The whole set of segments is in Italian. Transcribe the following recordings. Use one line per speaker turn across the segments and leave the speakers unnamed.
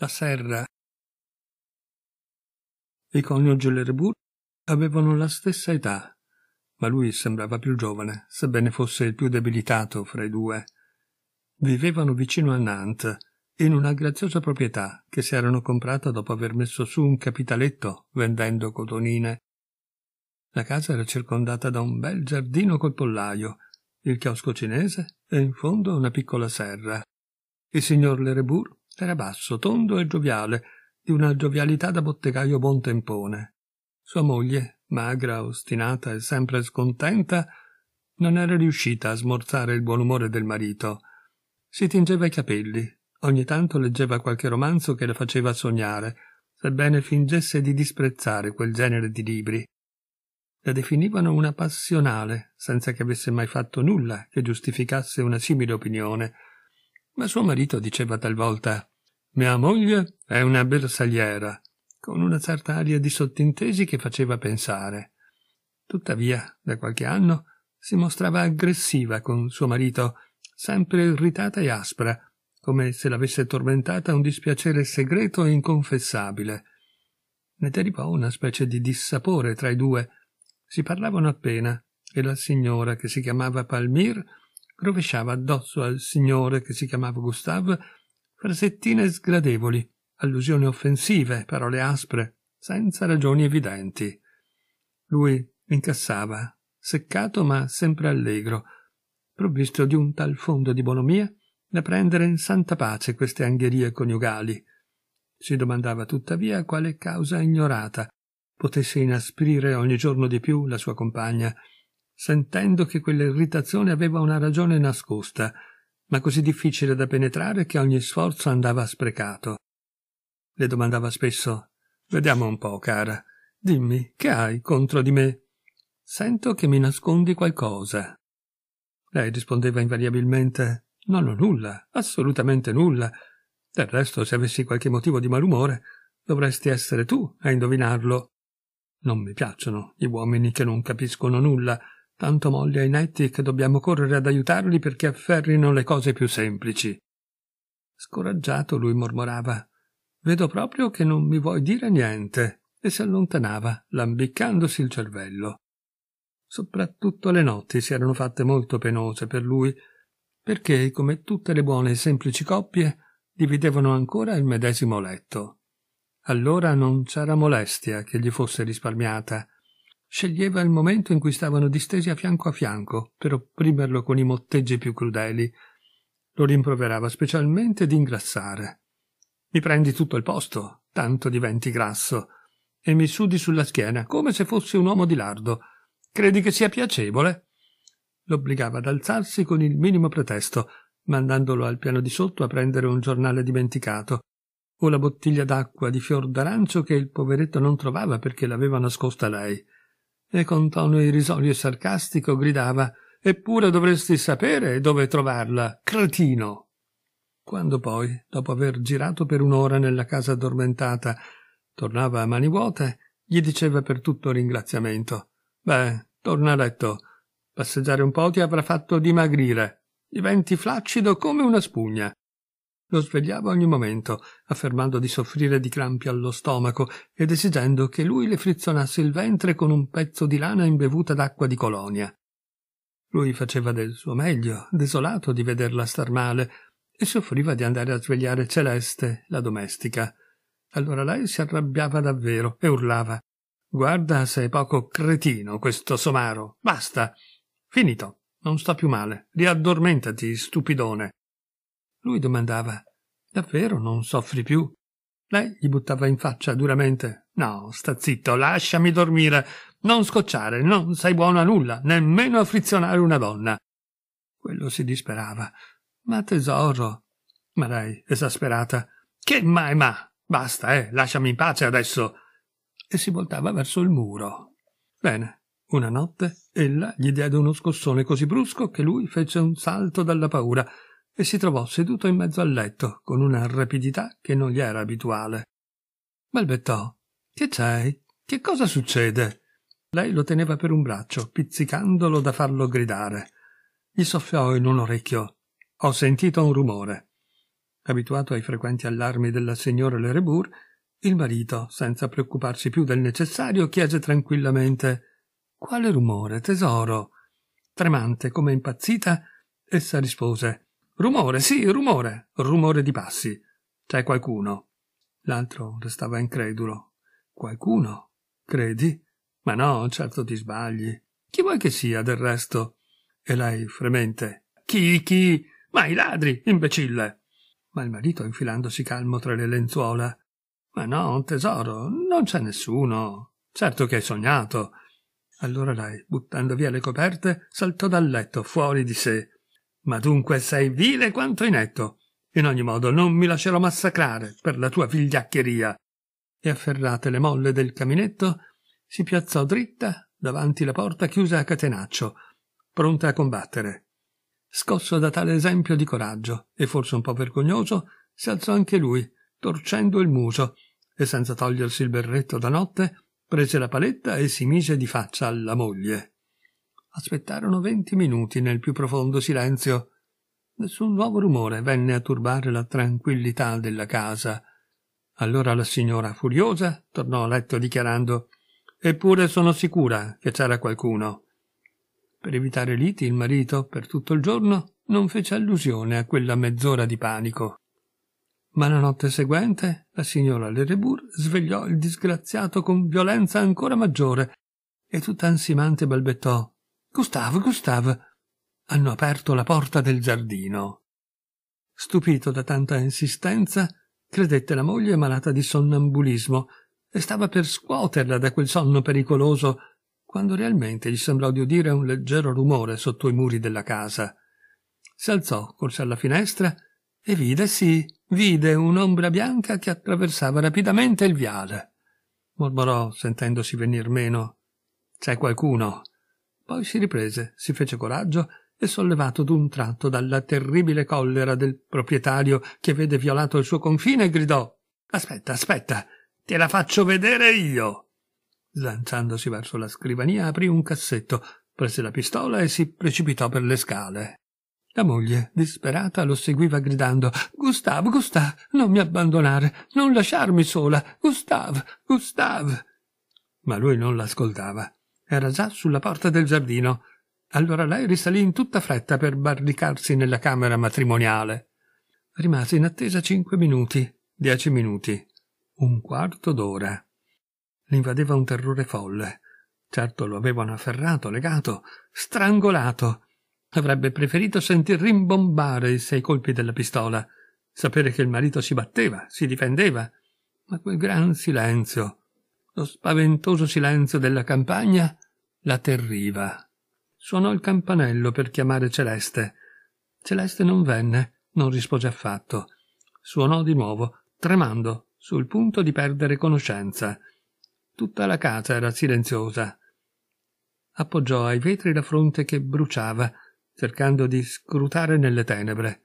la serra i coniugi Lerbur avevano la stessa età, ma lui sembrava più giovane, sebbene fosse il più debilitato fra i due. Vivevano vicino a Nantes, in una graziosa proprietà che si erano comprata dopo aver messo su un capitaletto vendendo cotonine. La casa era circondata da un bel giardino col pollaio, il chiosco cinese e in fondo una piccola serra. Il signor Lerebourg era basso, tondo e gioviale, di una giovialità da bottegaio buon tempone. Sua moglie, magra, ostinata e sempre scontenta, non era riuscita a smorzare il buon umore del marito. Si tingeva i capelli, ogni tanto leggeva qualche romanzo che la faceva sognare, sebbene fingesse di disprezzare quel genere di libri. La definivano una passionale, senza che avesse mai fatto nulla che giustificasse una simile opinione. Ma suo marito diceva talvolta mia moglie è una bersagliera, con una certa aria di sottintesi che faceva pensare. Tuttavia, da qualche anno si mostrava aggressiva con suo marito, sempre irritata e aspra, come se l'avesse tormentata un dispiacere segreto e inconfessabile. Ne derivò una specie di dissapore tra i due. Si parlavano appena, e la signora che si chiamava Palmir rovesciava addosso al signore che si chiamava Gustave Frasettine sgradevoli, allusioni offensive, parole aspre, senza ragioni evidenti. Lui incassava, seccato ma sempre allegro, provvisto di un tal fondo di bonomia da prendere in santa pace queste angherie coniugali. Si domandava tuttavia quale causa ignorata potesse inasprire ogni giorno di più la sua compagna, sentendo che quell'irritazione aveva una ragione nascosta, ma così difficile da penetrare che ogni sforzo andava sprecato. Le domandava spesso Vediamo un po', cara. Dimmi, che hai contro di me? Sento che mi nascondi qualcosa. Lei rispondeva invariabilmente
Non ho nulla,
assolutamente nulla. Del resto, se avessi qualche motivo di malumore, dovresti essere tu a indovinarlo. Non mi piacciono gli uomini che non capiscono nulla, tanto moglie ai netti che dobbiamo correre ad aiutarli perché afferrino le cose più semplici. Scoraggiato lui mormorava Vedo proprio che non mi vuoi dire niente e si allontanava, lambiccandosi il cervello. Soprattutto le notti si erano fatte molto penose per lui, perché, come tutte le buone e semplici coppie, dividevano ancora il medesimo letto. Allora non c'era molestia che gli fosse risparmiata, sceglieva il momento in cui stavano distesi a fianco a fianco per opprimerlo con i motteggi più crudeli. Lo rimproverava specialmente di ingrassare. Mi prendi tutto il posto, tanto diventi grasso, e mi sudi sulla schiena come se fossi un uomo di lardo. Credi che sia piacevole? L'obbligava ad alzarsi con il minimo pretesto, mandandolo al piano di sotto a prendere un giornale dimenticato, o la bottiglia d'acqua di fior d'arancio che il poveretto non trovava perché l'aveva nascosta lei e con tono irrisorio e sarcastico gridava Eppure dovresti sapere dove trovarla, cretino. Quando poi, dopo aver girato per un'ora nella casa addormentata, tornava a mani vuote, gli diceva per tutto ringraziamento Beh, torna a letto. Passeggiare un po' ti avrà fatto dimagrire. Diventi flaccido come una spugna lo svegliava ogni momento, affermando di soffrire di crampi allo stomaco ed esigendo che lui le frizzonasse il ventre con un pezzo di lana imbevuta d'acqua di colonia. Lui faceva del suo meglio, desolato di vederla star male, e si offriva di andare a svegliare Celeste, la domestica. Allora lei si arrabbiava davvero e urlava Guarda sei poco cretino questo somaro. Basta. Finito. Non sta più male. Riaddormentati, stupidone. Lui domandava Davvero non soffri più? Lei gli buttava in faccia duramente No, sta zitto, lasciami dormire. Non scocciare, non sei buono a nulla, nemmeno a frizionare una donna. Quello si disperava. Ma tesoro. Ma lei, esasperata. Che mai ma? Basta, eh, lasciami in pace adesso. E si voltava verso il muro. Bene, una notte ella gli diede uno scossone così brusco che lui fece un salto dalla paura e si trovò seduto in mezzo al letto con una rapidità che non gli era abituale. Balbettò: Che c'è? Che cosa succede? Lei lo teneva per un braccio, pizzicandolo da farlo gridare. Gli soffiò in un orecchio. Ho sentito un rumore. Abituato ai frequenti allarmi della signora Lerebur, il marito, senza preoccuparsi più del necessario, chiese tranquillamente Quale rumore, tesoro? Tremante come impazzita, essa rispose Rumore, sì, rumore, rumore di passi. C'è qualcuno. L'altro restava incredulo. Qualcuno? Credi? Ma no, certo ti sbagli. Chi vuoi che sia del resto? E lei fremente. Chi, chi? Ma i ladri, imbecille! Ma il marito, infilandosi calmo tra le lenzuola. Ma no, tesoro, non c'è nessuno. Certo che hai sognato. Allora lei, buttando via le coperte, saltò dal letto fuori di sé ma dunque sei vile quanto inetto. In ogni modo non mi lascerò massacrare per la tua vigliaccheria. E afferrate le molle del caminetto, si piazzò dritta davanti la porta chiusa a catenaccio, pronta a combattere. Scosso da tale esempio di coraggio e forse un po vergognoso, si alzò anche lui, torcendo il muso, e senza togliersi il berretto da notte, prese la paletta e si mise di faccia alla moglie. Aspettarono venti minuti nel più profondo silenzio. Nessun nuovo rumore venne a turbare la tranquillità della casa. Allora la signora, furiosa, tornò a letto dichiarando Eppure sono sicura che c'era qualcuno. Per evitare liti il marito, per tutto il giorno, non fece allusione a quella mezz'ora di panico. Ma la notte seguente la signora Lerebur svegliò il disgraziato con violenza ancora maggiore e tutta ansimante balbettò Gustave, Gustave. Hanno aperto la porta del giardino. Stupito da tanta insistenza, credette la moglie malata di sonnambulismo e stava per scuoterla da quel sonno pericoloso quando realmente gli sembrò di udire un leggero rumore sotto i muri della casa. Si alzò, corse alla finestra e vide, sì, vide un'ombra bianca che attraversava rapidamente il viale. Mormorò, sentendosi venir meno. C'è qualcuno. Poi si riprese, si fece coraggio e sollevato d'un tratto dalla terribile collera del proprietario che vede violato il suo confine, gridò Aspetta, aspetta, te la faccio vedere io. Slanciandosi verso la scrivania, aprì un cassetto, prese la pistola e si precipitò per le scale. La moglie, disperata, lo seguiva gridando Gustav, Gustav, non mi abbandonare, non lasciarmi sola, Gustav, Gustav. Ma lui non l'ascoltava. Era già sulla porta del giardino. Allora lei risalì in tutta fretta per barricarsi nella camera matrimoniale. Rimase in attesa cinque minuti, dieci minuti, un quarto d'ora. L'invadeva un terrore folle. Certo lo avevano afferrato, legato, strangolato. Avrebbe preferito sentir rimbombare i sei colpi della pistola, sapere che il marito si batteva, si difendeva. Ma quel gran silenzio, lo spaventoso silenzio della campagna, la terriva. Suonò il campanello per chiamare Celeste. Celeste non venne, non rispose affatto. Suonò di nuovo, tremando, sul punto di perdere conoscenza. Tutta la casa era silenziosa. Appoggiò ai vetri la fronte che bruciava, cercando di scrutare nelle tenebre.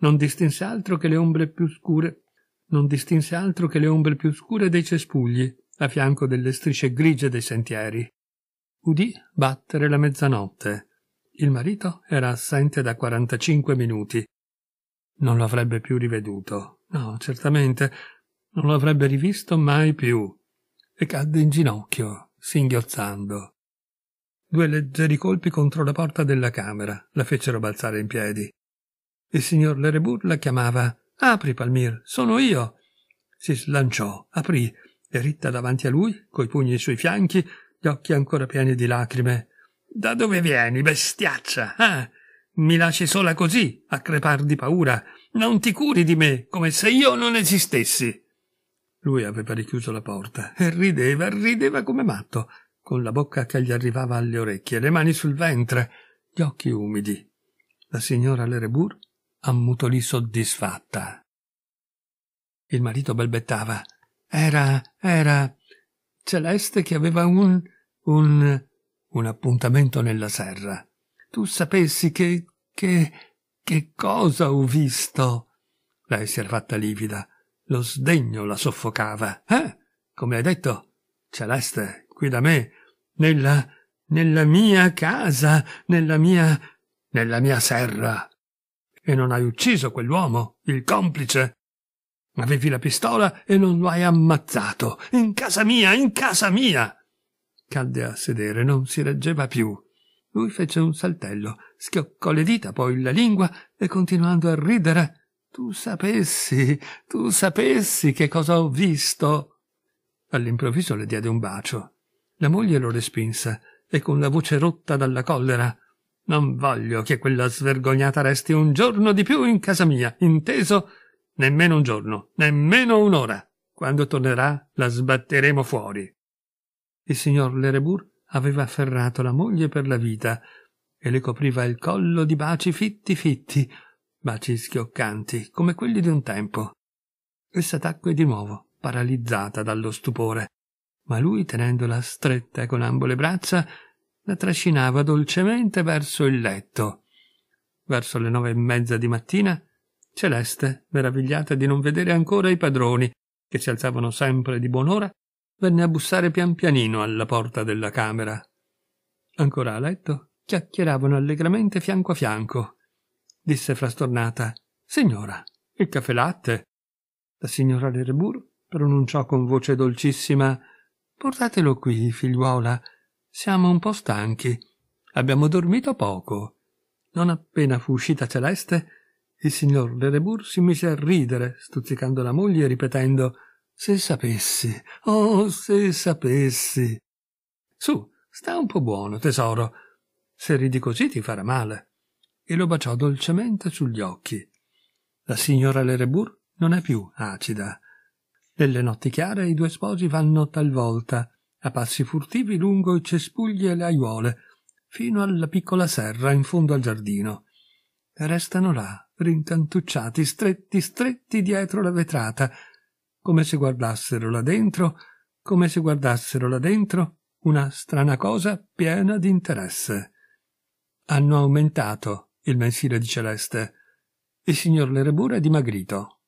Non distinse altro che le ombre più scure non distinse altro che le ombre più scure dei cespugli a fianco delle strisce grigie dei sentieri udì battere la mezzanotte. Il marito era assente da 45 minuti. Non lo avrebbe più riveduto. No, certamente. Non lo avrebbe rivisto mai più. E cadde in ginocchio, singhiozzando. Due leggeri colpi contro la porta della camera la fecero balzare in piedi. Il signor Lerebur la chiamava. Apri, Palmir, sono io. Si slanciò, aprì, e ritta davanti a lui, coi pugni sui fianchi, gli occhi ancora pieni di lacrime. Da dove vieni, bestiaccia? Ah, mi lasci sola così, a crepar di paura. Non ti curi di me, come se io non esistessi. Lui aveva richiuso la porta e rideva, rideva come matto, con la bocca che gli arrivava alle orecchie, le mani sul ventre, gli occhi umidi. La signora Lerebur ammutolì soddisfatta. Il marito balbettava. Era, era, Celeste che aveva un... un... un appuntamento nella serra. Tu sapessi che... che... che cosa ho visto? Lei si era fatta livida. Lo sdegno la soffocava. Eh? Come hai detto? Celeste, qui da me, nella... nella mia casa, nella mia... nella mia serra. E non hai ucciso quell'uomo, il complice? Avevi la pistola e non lo hai ammazzato. In casa mia, in casa mia. Cadde a sedere, non si reggeva più. Lui fece un saltello, schioccò le dita, poi la lingua e continuando a ridere. Tu sapessi, tu sapessi che cosa ho visto. All'improvviso le diede un bacio. La moglie lo respinse e con la voce rotta dalla collera. Non voglio che quella svergognata resti un giorno di più in casa mia, inteso? nemmeno un giorno, nemmeno un'ora. Quando tornerà la sbatteremo fuori. Il signor Lerebur aveva afferrato la moglie per la vita e le copriva il collo di baci fitti fitti, baci schioccanti, come quelli di un tempo. Essa tacque di nuovo, paralizzata dallo stupore, ma lui, tenendola stretta con ambo le braccia, la trascinava dolcemente verso il letto. Verso le nove e mezza di mattina Celeste, meravigliata di non vedere ancora i padroni, che si alzavano sempre di buon'ora, venne a bussare pian pianino alla porta della camera. Ancora a letto, chiacchieravano allegramente fianco a fianco. Disse frastornata, Signora, il caffè latte. La signora Lerebur pronunciò con voce dolcissima, Portatelo qui, figliuola. Siamo un po' stanchi. Abbiamo dormito poco. Non appena fu uscita Celeste, il signor Lerebur si mise a ridere, stuzzicando la moglie e ripetendo Se sapessi, oh, se sapessi. Su, sta un po' buono, tesoro. Se ridi così ti farà male. E lo baciò dolcemente sugli occhi. La signora Lerebur non è più acida. Nelle notti chiare i due sposi vanno talvolta, a passi furtivi lungo i cespugli e le aiuole, fino alla piccola serra in fondo al giardino restano là, rincantucciati, stretti, stretti dietro la vetrata, come se guardassero là dentro, come se guardassero là dentro una strana cosa piena di interesse. Hanno aumentato il mensile di Celeste. Il signor Lerebura è dimagrito.